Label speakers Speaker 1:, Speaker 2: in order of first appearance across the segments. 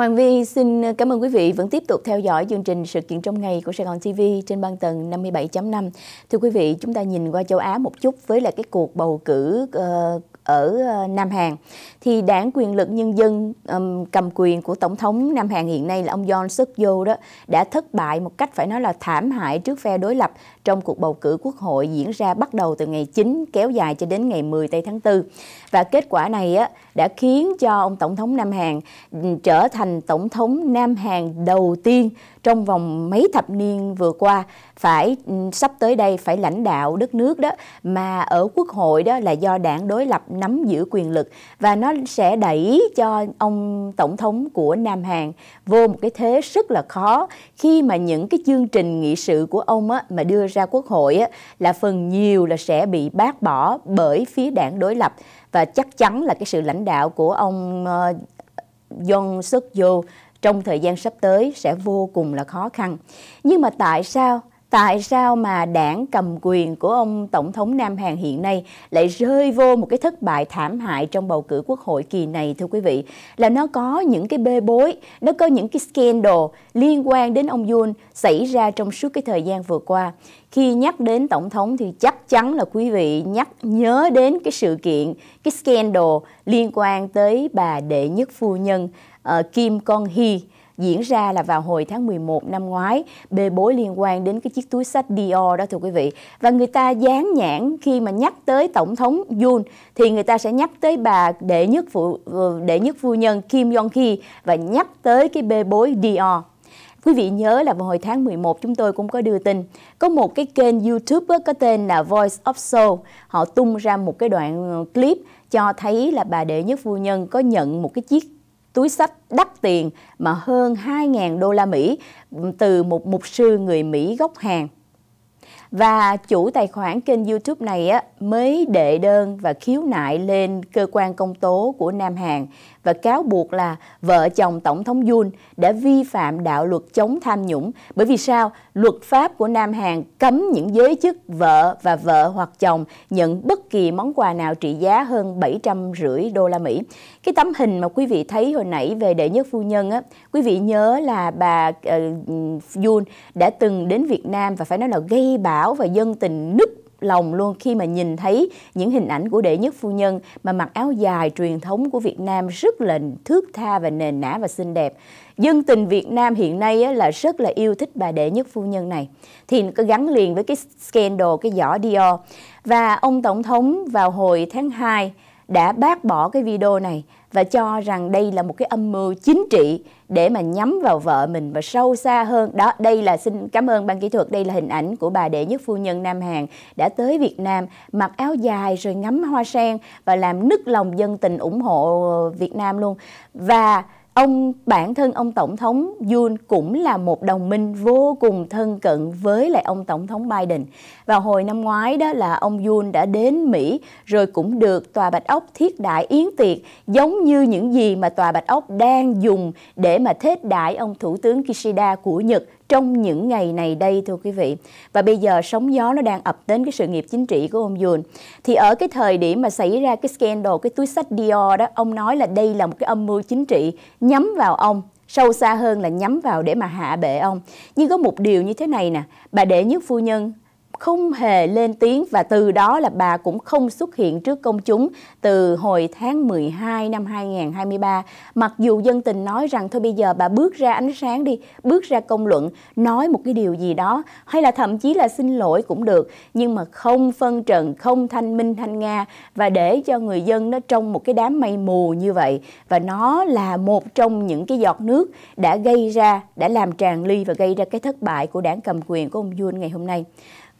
Speaker 1: Hoàng Vi xin ờ, cảm ơn quý vị vẫn tiếp tục theo dõi chương trình sự kiện trong ngày của Sài Gòn TV trên ban tầng 57.5. Thưa quý vị, chúng ta nhìn qua châu Á một chút với lại cái cuộc bầu cử uh, ở ờ, Nam Hàn. Thì đảng quyền lực nhân dân um, cầm quyền của Tổng thống Nam Hàn hiện nay là ông John suk yeol đó đã thất bại một cách phải nói là thảm hại trước phe đối lập trong cuộc bầu cử quốc hội diễn ra bắt đầu từ ngày 9 kéo dài cho đến ngày 10 tây tháng 4. Và kết quả này á, đã khiến cho ông Tổng thống Nam Hàn trở thành Tổng thống Nam Hàn đầu tiên trong vòng mấy thập niên vừa qua phải sắp tới đây phải lãnh đạo đất nước đó mà ở quốc hội đó là do đảng đối lập nắm giữ quyền lực và nó sẽ đẩy cho ông tổng thống của Nam Hàn vô một cái thế rất là khó khi mà những cái chương trình nghị sự của ông á, mà đưa ra quốc hội á, là phần nhiều là sẽ bị bác bỏ bởi phía đảng đối lập và chắc chắn là cái sự lãnh đạo của ông uh, Yoon Suk Yeol trong thời gian sắp tới sẽ vô cùng là khó khăn. Nhưng mà tại sao tại sao mà đảng cầm quyền của ông Tổng thống Nam Hàn hiện nay lại rơi vô một cái thất bại thảm hại trong bầu cử quốc hội kỳ này thưa quý vị? Là nó có những cái bê bối, nó có những cái scandal liên quan đến ông Yoon xảy ra trong suốt cái thời gian vừa qua. Khi nhắc đến Tổng thống thì chắc chắn là quý vị nhắc nhớ đến cái sự kiện, cái scandal liên quan tới bà đệ nhất phu nhân uh, Kim Con Hee diễn ra là vào hồi tháng 11 năm ngoái, bê bối liên quan đến cái chiếc túi sách Dior đó thưa quý vị. Và người ta dán nhãn khi mà nhắc tới tổng thống Yoon thì người ta sẽ nhắc tới bà đệ nhất phụ ờ, đệ nhất phu nhân Kim Jong Ki và nhắc tới cái bê bối Dior. Quý vị nhớ là vào hồi tháng 11 chúng tôi cũng có đưa tin có một cái kênh YouTube có tên là Voice of Soul Họ tung ra một cái đoạn ờ, clip cho thấy là bà đệ nhất phu nhân có nhận một cái chiếc túi sách đắt tiền mà hơn 2.000 đô la Mỹ từ một mục sư người Mỹ gốc Hàn. Và chủ tài khoản kênh YouTube này á, mới đệ đơn và khiếu nại lên cơ quan công tố của Nam Hàn và cáo buộc là vợ chồng Tổng thống Yoon đã vi phạm đạo luật chống tham nhũng. Bởi vì sao? Luật pháp của Nam Hàn cấm những giới chức vợ và vợ hoặc chồng nhận bất kỳ món quà nào trị giá hơn 750 đô la Mỹ. Cái tấm hình mà quý vị thấy hồi nãy về đệ nhất phu nhân á, quý vị nhớ là bà ờ, uh, Yoon đã từng đến Việt Nam và phải nói là gây bảo và dân tình nức lòng luôn khi mà nhìn thấy những hình ảnh của đệ nhất phu nhân mà mặc áo dài truyền thống của Việt Nam rất là thước tha và nền nã và xinh đẹp. Dân tình Việt Nam hiện nay là rất là yêu thích bà đệ nhất phu nhân này. Thì có gắn liền với cái scandal, cái giỏ Dior. Và ông Tổng thống vào hồi tháng 2 đã bác bỏ cái video này và cho rằng đây là một cái âm mưu chính trị để mà nhắm vào vợ mình và sâu xa hơn đó đây là xin cảm ơn ban kỹ thuật đây là hình ảnh của bà đệ nhất phu nhân nam hàn đã tới việt nam mặc áo dài rồi ngắm hoa sen và làm nức lòng dân tình ủng hộ việt nam luôn và ông bản thân ông tổng thống Yoon cũng là một đồng minh vô cùng thân cận với lại ông tổng thống Biden. Và hồi năm ngoái đó là ông Yoon đã đến Mỹ rồi cũng được tòa Bạch Ốc thiết đại yến tiệc giống như những gì mà tòa Bạch Ốc đang dùng để mà thiết đại ông thủ tướng Kishida của Nhật trong những ngày này đây thưa quý vị. Và bây giờ sóng gió nó đang ập đến cái sự nghiệp chính trị của ông Yoon. Thì ở cái thời điểm mà xảy ra cái scandal, cái túi sách Dior đó, ông nói là đây là một cái âm mưu chính trị nhắm vào ông sâu xa hơn là nhắm vào để mà hạ bệ ông. Nhưng có một điều như thế này nè, bà đệ nhất phu nhân không hề lên tiếng và từ đó là bà cũng không xuất hiện trước công chúng từ hồi tháng 12 năm 2023. Mặc dù dân tình nói rằng thôi bây giờ bà bước ra ánh sáng đi, bước ra công luận, nói một cái điều gì đó hay là thậm chí là xin lỗi cũng được, nhưng mà không phân trần, không thanh minh thanh nga và để cho người dân nó trong một cái đám mây mù như vậy và nó là một trong những cái giọt nước đã gây ra, đã làm tràn ly và gây ra cái thất bại của đảng cầm quyền của ông Jun ngày hôm nay.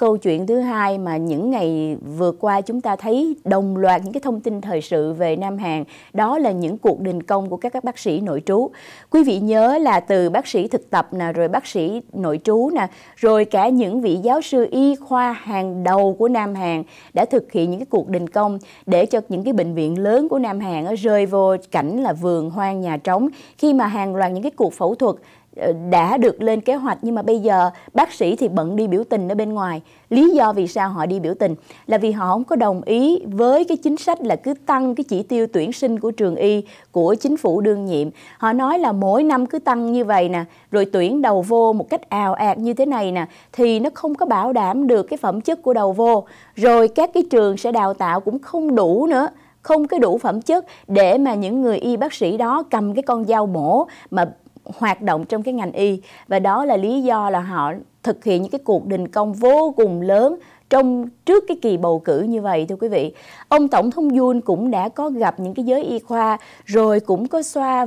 Speaker 1: Câu chuyện thứ hai mà những ngày vừa qua chúng ta thấy đồng loạt những cái thông tin thời sự về Nam Hàn đó là những cuộc đình công của các các bác sĩ nội trú. Quý vị nhớ là từ bác sĩ thực tập nè, rồi bác sĩ nội trú nè, rồi cả những vị giáo sư y khoa hàng đầu của Nam Hàn đã thực hiện những cái cuộc đình công để cho những cái bệnh viện lớn của Nam Hàn rơi vô cảnh là vườn hoang nhà trống khi mà hàng loạt những cái cuộc phẫu thuật Ờ, đã được lên kế hoạch nhưng mà bây giờ bác sĩ thì bận đi biểu tình ở bên ngoài. Lý do vì sao họ đi biểu tình là vì họ không có đồng ý với cái chính sách là cứ tăng cái chỉ tiêu tuyển sinh của trường y của chính phủ đương nhiệm. Họ nói là mỗi năm cứ tăng như vậy nè, rồi tuyển đầu vô một cách ào ạt như thế này nè thì nó không có bảo đảm được cái phẩm chất của đầu vô. Rồi các cái trường sẽ đào tạo cũng không đủ nữa không cái đủ phẩm chất để mà những người y bác sĩ đó cầm cái con dao mổ mà hoạt động trong cái ngành y và đó là lý do là họ thực hiện những cái cuộc đình công vô cùng lớn trong trước cái kỳ bầu cử như vậy thưa quý vị. Ông Tổng thống Yun cũng đã có gặp những cái giới y khoa rồi cũng có xoa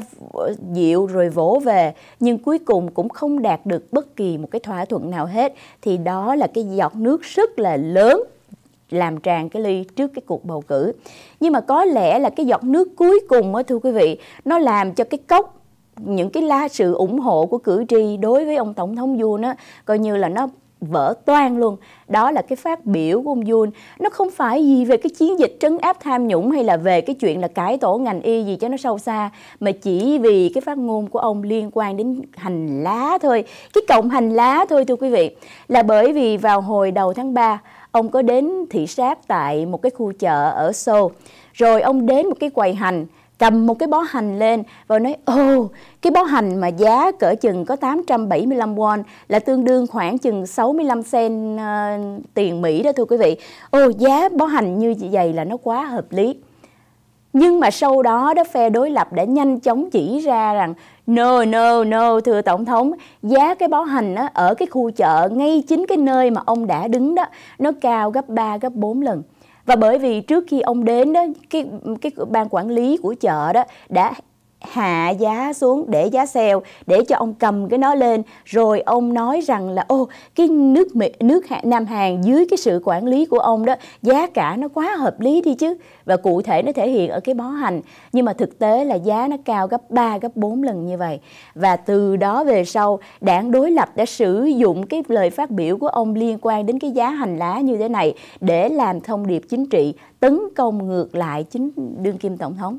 Speaker 1: dịu rồi vỗ về nhưng cuối cùng cũng không đạt được bất kỳ một cái thỏa thuận nào hết thì đó là cái giọt nước rất là lớn làm tràn cái ly trước cái cuộc bầu cử. Nhưng mà có lẽ là cái giọt nước cuối cùng á thưa quý vị, nó làm cho cái cốc những cái lá sự ủng hộ của cử tri đối với ông tổng thống Yoon á coi như là nó vỡ toan luôn đó là cái phát biểu của ông Jun nó không phải gì về cái chiến dịch trấn áp tham nhũng hay là về cái chuyện là cải tổ ngành y gì cho nó sâu xa mà chỉ vì cái phát ngôn của ông liên quan đến hành lá thôi cái cộng hành lá thôi thưa quý vị là bởi vì vào hồi đầu tháng 3 ông có đến thị sát tại một cái khu chợ ở Seoul rồi ông đến một cái quầy hành cầm một cái bó hành lên và nói ô cái bó hành mà giá cỡ chừng có 875 won là tương đương khoảng chừng 65 sen uh, tiền Mỹ đó thưa quý vị. Ồ giá bó hành như vậy là nó quá hợp lý. Nhưng mà sau đó đó phe đối lập đã nhanh chóng chỉ ra rằng No, no, no, thưa Tổng thống, giá cái bó hành á, ở cái khu chợ ngay chính cái nơi mà ông đã đứng đó, nó cao gấp 3, gấp 4 lần và bởi vì trước khi ông đến đó cái cái ban quản lý của chợ đó đã hạ giá xuống để giá xèo để cho ông cầm cái nó lên rồi ông nói rằng là ô cái nước Mỹ, nước Nam Hàn dưới cái sự quản lý của ông đó giá cả nó quá hợp lý đi chứ và cụ thể nó thể hiện ở cái bó hành nhưng mà thực tế là giá nó cao gấp 3 gấp 4 lần như vậy và từ đó về sau đảng đối lập đã sử dụng cái lời phát biểu của ông liên quan đến cái giá hành lá như thế này để làm thông điệp chính trị tấn công ngược lại chính đương kim tổng thống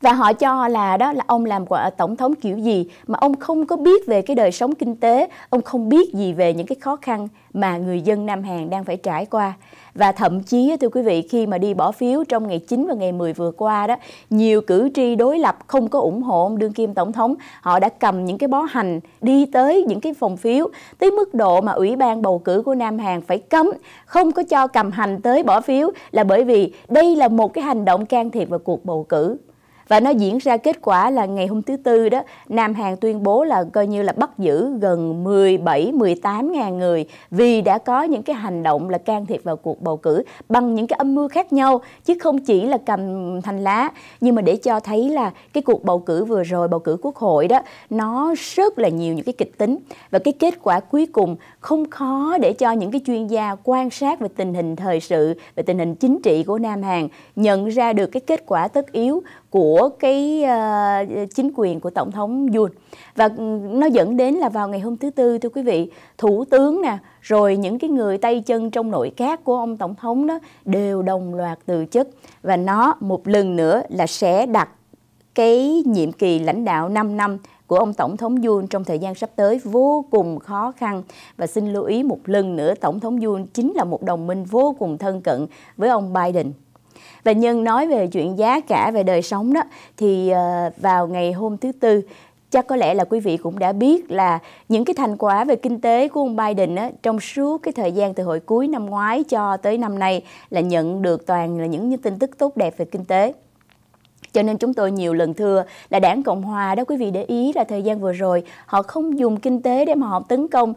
Speaker 1: và họ cho là đó là ông làm quả tổng thống kiểu gì mà ông không có biết về cái đời sống kinh tế ông không biết gì về những cái khó khăn mà người dân Nam Hàn đang phải trải qua và thậm chí thưa quý vị khi mà đi bỏ phiếu trong ngày 9 và ngày 10 vừa qua đó nhiều cử tri đối lập không có ủng hộ ông đương kim tổng thống họ đã cầm những cái bó hành đi tới những cái phòng phiếu tới mức độ mà ủy ban bầu cử của Nam Hàn phải cấm không có cho cầm hành tới bỏ phiếu là bởi vì đây là một cái hành động can thiệp vào cuộc bầu cử và nó diễn ra kết quả là ngày hôm thứ tư đó Nam Hàn tuyên bố là coi như là bắt giữ gần 17 18 ngàn người vì đã có những cái hành động là can thiệp vào cuộc bầu cử bằng những cái âm mưu khác nhau chứ không chỉ là cầm thành lá nhưng mà để cho thấy là cái cuộc bầu cử vừa rồi bầu cử quốc hội đó nó rất là nhiều những cái kịch tính và cái kết quả cuối cùng không khó để cho những cái chuyên gia quan sát về tình hình thời sự về tình hình chính trị của Nam Hàn nhận ra được cái kết quả tất yếu của của cái uh, chính quyền của tổng thống Yoon và nó dẫn đến là vào ngày hôm thứ tư thưa quý vị thủ tướng nè rồi những cái người tay chân trong nội các của ông tổng thống đó đều đồng loạt từ chức và nó một lần nữa là sẽ đặt cái nhiệm kỳ lãnh đạo 5 năm của ông Tổng thống Yoon trong thời gian sắp tới vô cùng khó khăn. Và xin lưu ý một lần nữa, Tổng thống Yoon chính là một đồng minh vô cùng thân cận với ông Biden và nhân nói về chuyện giá cả về đời sống đó thì ờ, vào ngày hôm thứ tư chắc có lẽ là quý vị cũng đã biết là những cái thành quả về kinh tế của ông Biden á, trong suốt cái thời gian từ hồi cuối năm ngoái cho tới năm nay là nhận được toàn là những, những tin tức tốt đẹp về kinh tế. Cho nên chúng tôi nhiều lần thưa là đảng Cộng Hòa đó quý vị để ý là thời gian vừa rồi họ không dùng kinh tế để mà họ tấn công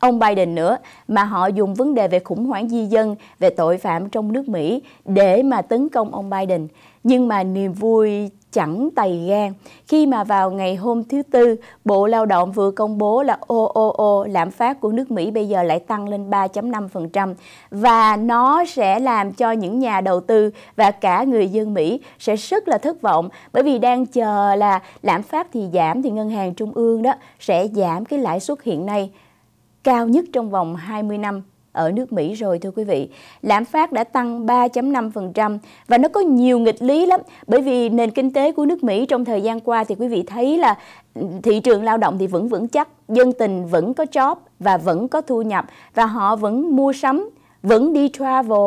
Speaker 1: ông Biden nữa mà họ dùng vấn đề về khủng hoảng di dân, về tội phạm trong nước Mỹ để mà tấn công ông Biden. Nhưng mà niềm vui chẳng tày gan khi mà vào ngày hôm thứ Tư, Bộ Lao động vừa công bố là OOO lạm phát của nước Mỹ bây giờ lại tăng lên 3.5% và nó sẽ làm cho những nhà đầu tư và cả người dân Mỹ sẽ rất là thất vọng bởi vì đang chờ là lạm phát thì giảm thì ngân hàng trung ương đó sẽ giảm cái lãi suất hiện nay cao nhất trong vòng 20 năm ở nước Mỹ rồi thưa quý vị. Lạm phát đã tăng 3.5% và nó có nhiều nghịch lý lắm bởi vì nền kinh tế của nước Mỹ trong thời gian qua thì quý vị thấy là thị trường lao động thì vẫn vững chắc, dân tình vẫn có job và vẫn có thu nhập và họ vẫn mua sắm, vẫn đi travel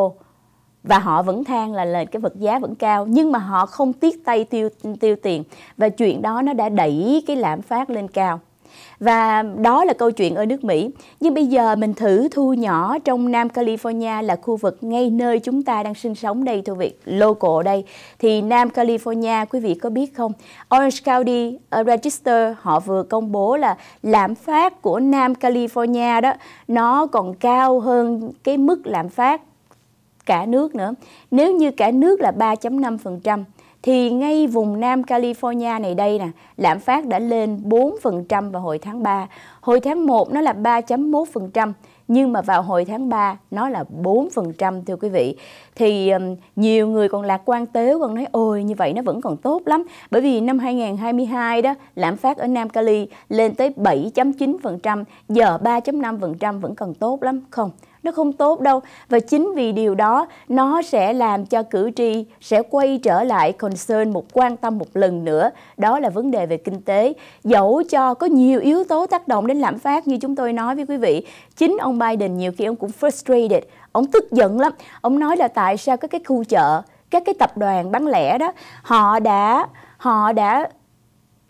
Speaker 1: và họ vẫn than là lên cái vật giá vẫn cao nhưng mà họ không tiếc tay tiêu tiêu tiền và chuyện đó nó đã đẩy cái lạm phát lên cao. Và đó là câu chuyện ở nước Mỹ. Nhưng bây giờ mình thử thu nhỏ trong Nam California là khu vực ngay nơi chúng ta đang sinh sống đây thưa vị, local đây. Thì Nam California quý vị có biết không? Orange County Register họ vừa công bố là lạm phát của Nam California đó nó còn cao hơn cái mức lạm phát cả nước nữa. Nếu như cả nước là 3.5% thì ngay vùng Nam California này đây nè, lạm phát đã lên 4% vào hồi tháng 3. Hồi tháng 1 nó là 3.1%, nhưng mà vào hồi tháng 3 nó là 4% thưa quý vị thì nhiều người còn lạc quan tếu còn nói ôi như vậy nó vẫn còn tốt lắm bởi vì năm 2022 đó lạm phát ở Nam Cali lên tới 7.9% giờ 3.5% vẫn còn tốt lắm không nó không tốt đâu và chính vì điều đó nó sẽ làm cho cử tri sẽ quay trở lại concern một quan tâm một lần nữa đó là vấn đề về kinh tế dẫu cho có nhiều yếu tố tác động đến lạm phát như chúng tôi nói với quý vị chính ông Biden nhiều khi ông cũng frustrated ông tức giận lắm ông nói là tại sao các cái khu chợ các cái tập đoàn bán lẻ đó họ đã họ đã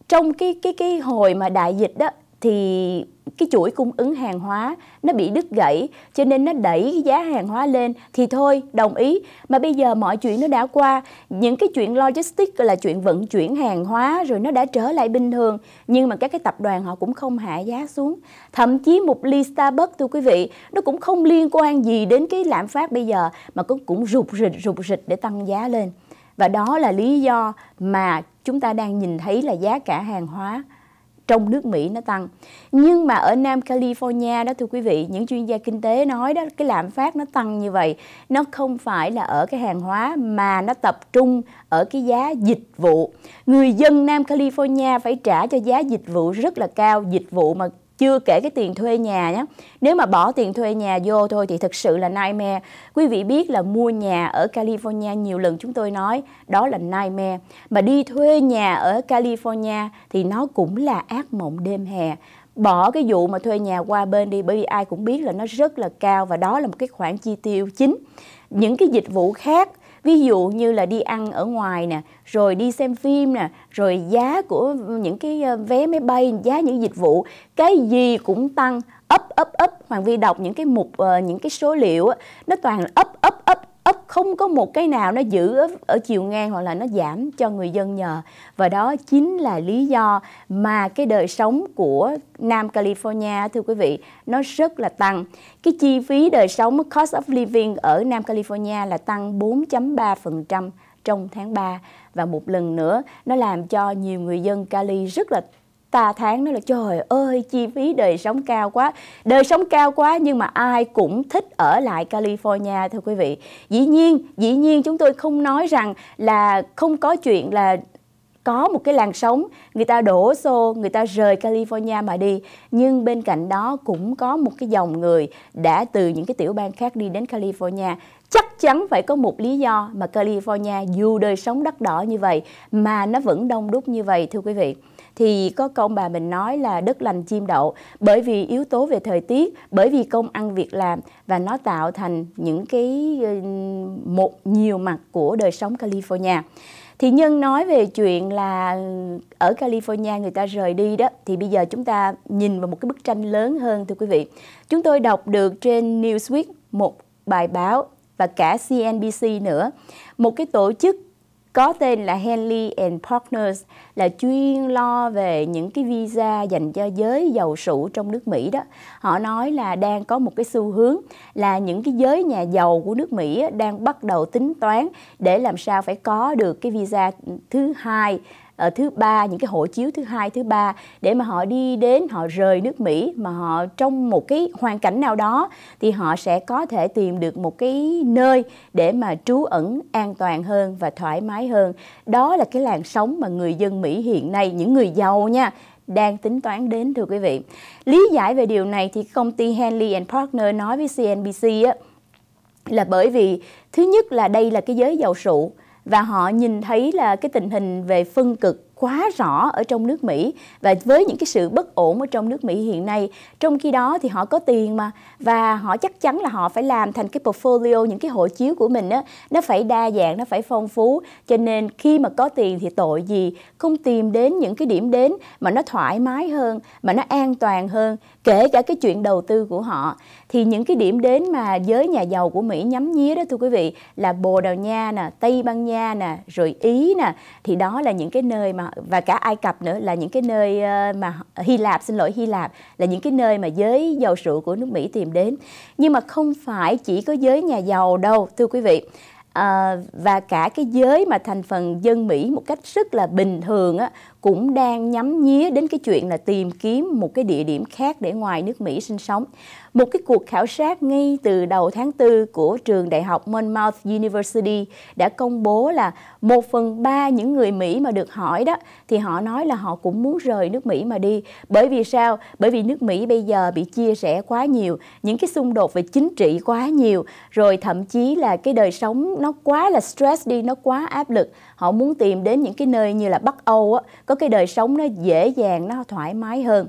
Speaker 1: trong cái cái cái hồi mà đại dịch đó thì cái chuỗi cung ứng hàng hóa nó bị đứt gãy cho nên nó đẩy cái giá hàng hóa lên thì thôi đồng ý mà bây giờ mọi chuyện nó đã qua những cái chuyện logistics là chuyện vận chuyển hàng hóa rồi nó đã trở lại bình thường nhưng mà các cái tập đoàn họ cũng không hạ giá xuống thậm chí một ly Starbucks thưa quý vị nó cũng không liên quan gì đến cái lạm phát bây giờ mà cũng cũng rụt rịch rụt rịch để tăng giá lên và đó là lý do mà chúng ta đang nhìn thấy là giá cả hàng hóa trong nước Mỹ nó tăng. Nhưng mà ở Nam California đó thưa quý vị, những chuyên gia kinh tế nói đó cái lạm phát nó tăng như vậy, nó không phải là ở cái hàng hóa mà nó tập trung ở cái giá dịch vụ. Người dân Nam California phải trả cho giá dịch vụ rất là cao, dịch vụ mà chưa kể cái tiền thuê nhà nhé nếu mà bỏ tiền thuê nhà vô thôi thì thực sự là nightmare quý vị biết là mua nhà ở California nhiều lần chúng tôi nói đó là nightmare mà đi thuê nhà ở California thì nó cũng là ác mộng đêm hè bỏ cái vụ mà thuê nhà qua bên đi bởi vì ai cũng biết là nó rất là cao và đó là một cái khoản chi tiêu chính những cái dịch vụ khác ví dụ như là đi ăn ở ngoài nè rồi đi xem phim nè rồi giá của những cái ờ, vé máy bay giá những dịch vụ cái gì cũng tăng ấp ấp ấp hoàng vi đọc những cái mục ờ, những cái số liệu nó toàn ấp ấp ấp không có một cái nào nó giữ ở, chiều ngang hoặc là nó giảm cho người dân nhờ và đó chính là lý do mà cái đời sống của Nam California thưa quý vị nó rất là tăng cái chi phí đời sống cost of living ở Nam California là tăng 4.3% trong tháng 3 và một lần nữa nó làm cho nhiều người dân Cali rất là ta tháng nói là trời ơi chi phí đời sống cao quá đời sống cao quá nhưng mà ai cũng thích ở lại California thưa quý vị dĩ nhiên dĩ nhiên chúng tôi không nói rằng là không có chuyện là có một cái làn sóng người ta đổ xô người ta rời California mà đi nhưng bên cạnh đó cũng có một cái dòng người đã từ những cái tiểu bang khác đi đến California chắc chắn phải có một lý do mà California dù đời sống đắt đỏ như vậy mà nó vẫn đông đúc như vậy thưa quý vị thì có công bà mình nói là đất lành chim đậu bởi vì yếu tố về thời tiết bởi vì công ăn việc làm và nó tạo thành những cái ờ, một nhiều mặt của đời sống California thì nhân nói về chuyện là ở California người ta rời đi đó thì bây giờ chúng ta nhìn vào một cái bức tranh lớn hơn thưa quý vị chúng tôi đọc được trên Newsweek một bài báo và cả CNBC nữa một cái tổ chức có tên là Henley and Partners là chuyên lo về những cái visa dành cho giới giàu sủ trong nước Mỹ đó. Họ nói là đang có một cái xu hướng là những cái giới nhà giàu của nước Mỹ đang bắt đầu tính toán để làm sao phải có được cái visa thứ hai ở ờ, thứ ba những cái hộ chiếu thứ hai thứ ba để mà họ đi đến họ rời nước Mỹ mà họ trong một cái hoàn cảnh nào đó thì họ sẽ có thể tìm được một cái nơi để mà trú ẩn an toàn hơn và thoải mái hơn đó là cái làn sóng mà người dân Mỹ hiện nay những người giàu nha đang tính toán đến thưa quý vị lý giải về điều này thì công ty Henley and Partner nói với CNBC á, là bởi vì thứ nhất là đây là cái giới giàu sụ và họ nhìn thấy là cái tình hình về phân cực quá rõ ở trong nước Mỹ và với những cái sự bất ổn ở trong nước Mỹ hiện nay trong khi đó thì họ có tiền mà và họ chắc chắn là họ phải làm thành cái portfolio những cái hộ chiếu của mình á nó phải đa dạng nó phải phong phú cho nên khi mà có tiền thì tội gì không tìm đến những cái điểm đến mà nó thoải mái hơn mà nó an toàn hơn kể cả cái chuyện đầu tư của họ thì những cái điểm đến mà giới nhà giàu của Mỹ nhắm nhía đó thưa quý vị là Bồ Đào Nha nè, Tây Ban Nha nè, rồi Ý nè thì đó là những cái nơi mà và cả Ai Cập nữa là những cái nơi ờ, mà Hy Lạp xin lỗi Hy Lạp là những cái nơi mà giới giàu sụ của nước Mỹ tìm đến. Nhưng mà không phải chỉ có giới nhà giàu đâu thưa quý vị. À, và cả cái giới mà thành phần dân Mỹ một cách rất là bình thường á, cũng đang nhắm nhía đến cái chuyện là tìm kiếm một cái địa điểm khác để ngoài nước Mỹ sinh sống. Một cái cuộc khảo sát ngay từ đầu tháng 4 của trường đại học Monmouth University đã công bố là một phần ba những người Mỹ mà được hỏi đó thì họ nói là họ cũng muốn rời nước Mỹ mà đi. Bởi vì sao? Bởi vì nước Mỹ bây giờ bị chia rẽ quá nhiều, những cái xung đột về chính trị quá nhiều, rồi thậm chí là cái đời sống nó quá là stress đi, nó quá áp lực. Họ muốn tìm đến những cái nơi như là Bắc Âu á, có cái đời sống nó dễ dàng nó thoải mái hơn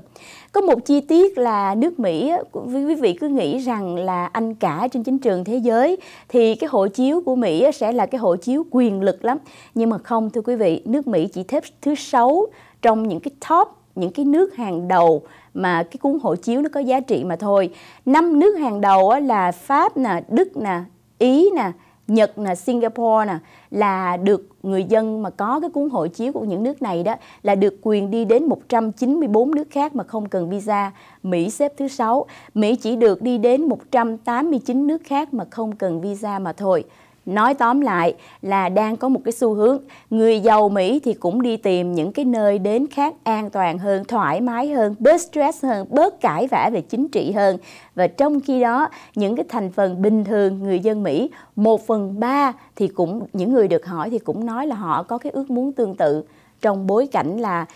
Speaker 1: có một chi tiết là nước Mỹ quý vị cứ nghĩ rằng là anh cả trên chính trường thế giới thì cái hộ chiếu của Mỹ sẽ là cái hộ chiếu quyền lực lắm nhưng mà không thưa quý vị nước Mỹ chỉ xếp thứ sáu trong những cái top những cái nước hàng đầu mà cái cuốn hộ chiếu nó có giá trị mà thôi năm nước hàng đầu là Pháp nè Đức nè Ý nè Nhật nè, Singapore nè là được người dân mà có cái cuốn hộ chiếu của những nước này đó là được quyền đi đến 194 nước khác mà không cần visa. Mỹ xếp thứ sáu, Mỹ chỉ được đi đến 189 nước khác mà không cần visa mà thôi. Nói tóm lại là đang có một cái xu hướng người giàu Mỹ thì cũng đi tìm những cái nơi đến khác an toàn hơn, thoải mái hơn, bớt stress hơn, bớt cãi vã về chính trị hơn. Và trong khi đó, những cái thành phần bình thường người dân Mỹ, một phần ba thì cũng những người được hỏi thì cũng nói là họ có cái ước muốn tương tự trong bối cảnh là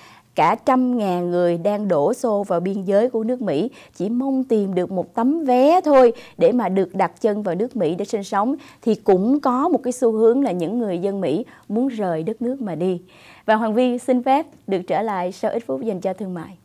Speaker 1: cả trăm ngàn người đang đổ xô vào biên giới của nước Mỹ chỉ mong tìm được một tấm vé thôi để mà được đặt chân vào nước Mỹ để sinh sống thì cũng có một cái xu hướng là những người dân Mỹ muốn rời đất nước mà đi. Và Hoàng Vi xin phép được trở lại sau ít phút dành cho thương mại.